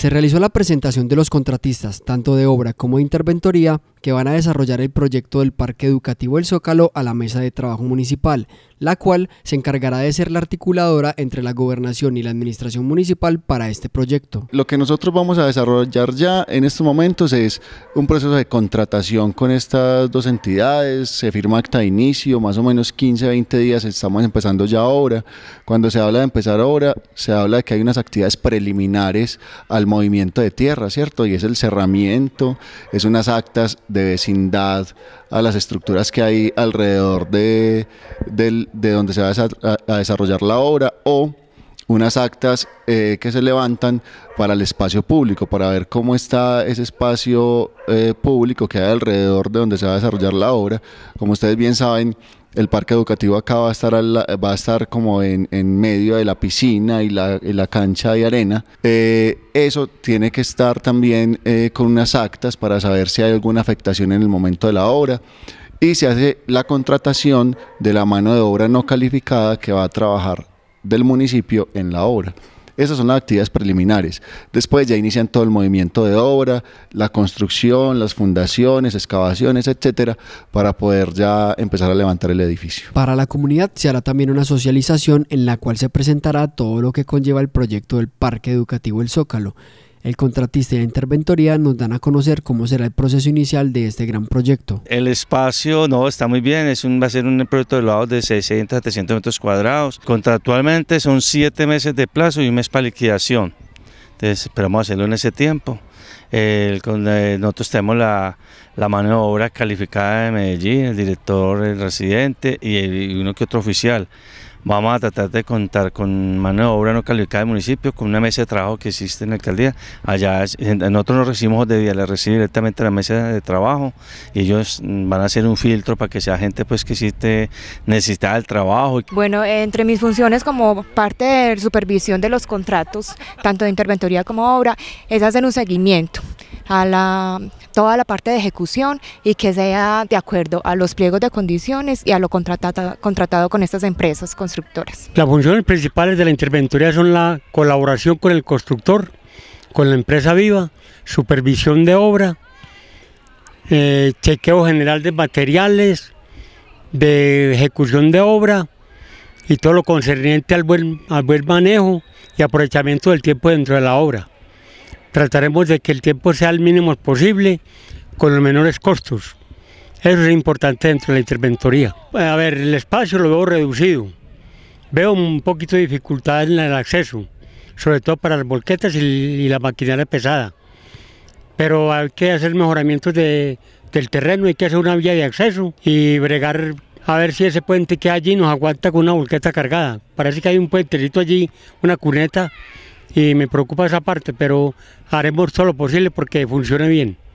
Se realizó la presentación de los contratistas, tanto de obra como de interventoría, que van a desarrollar el proyecto del Parque Educativo El Zócalo a la Mesa de Trabajo Municipal, la cual se encargará de ser la articuladora entre la gobernación y la administración municipal para este proyecto. Lo que nosotros vamos a desarrollar ya en estos momentos es un proceso de contratación con estas dos entidades, se firma acta de inicio, más o menos 15, 20 días, estamos empezando ya ahora. Cuando se habla de empezar ahora, se habla de que hay unas actividades preliminares al movimiento de tierra, ¿cierto? Y es el cerramiento, es unas actas de vecindad a las estructuras que hay alrededor de, del, de donde se va a desarrollar la obra o unas actas eh, que se levantan para el espacio público, para ver cómo está ese espacio eh, público que hay alrededor de donde se va a desarrollar la obra. Como ustedes bien saben, el parque educativo acá va a estar, como en, medio de la piscina y la, cancha de arena. Eh, eso tiene que estar también con unas actas para saber si hay alguna afectación en el momento de la obra y se hace la contratación de la mano de obra no calificada que va a trabajar del municipio en la obra. Esas son las actividades preliminares. Después ya inician todo el movimiento de obra, la construcción, las fundaciones, excavaciones, etcétera, para poder ya empezar a levantar el edificio. Para la comunidad se hará también una socialización en la cual se presentará todo lo que conlleva el proyecto del Parque Educativo El Zócalo el contratista y la interventoría nos dan a conocer cómo será el proceso inicial de este gran proyecto. El espacio, no, está muy bien, es un, va a ser un proyecto de lado de 600 a 700 metros cuadrados. Contractualmente son 7 meses de plazo y un mes para liquidación. Entonces esperamos hacerlo en ese tiempo. Eh, nosotros tenemos la, la mano de obra calificada de Medellín, el director, el residente y uno que otro oficial. Vamos a tratar de contar con mano de obra no calificada del municipio, con una mesa de trabajo que existe en la alcaldía. Allá nosotros nos recibimos de día, le recibe directamente la mesa de trabajo y ellos mm, van a hacer un filtro para que sea gente pues que existe el trabajo. Bueno, entre mis funciones como parte de supervisión de los contratos, tanto de interventoría como obra, es hacer un seguimiento a la, toda la parte de ejecución y que sea de acuerdo a los pliegos de condiciones y a lo contratado, contratado con estas empresas constructoras. Las funciones principales de la interventoría son la colaboración con el constructor, con la empresa viva, supervisión de obra, eh, chequeo general de materiales, de ejecución de obra y todo lo concerniente al al buen manejo y aprovechamiento del tiempo dentro de la obra trataremos de que el tiempo sea el mínimo posible con los menores costos. Eso es importante dentro de la interventoría. A ver, el espacio lo veo reducido. Veo un poquito de dificultad en el acceso, sobre todo para las volquetas y, la maquinaria pesada. Pero hay que hacer mejoramientos de, del terreno, hay que hacer una vía de acceso y bregar a ver si ese puente que hay allí nos aguanta con una volqueta cargada. Parece que hay un puentecito allí, una cuneta, y me preocupa esa parte, pero haremos todo lo posible porque funcione bien.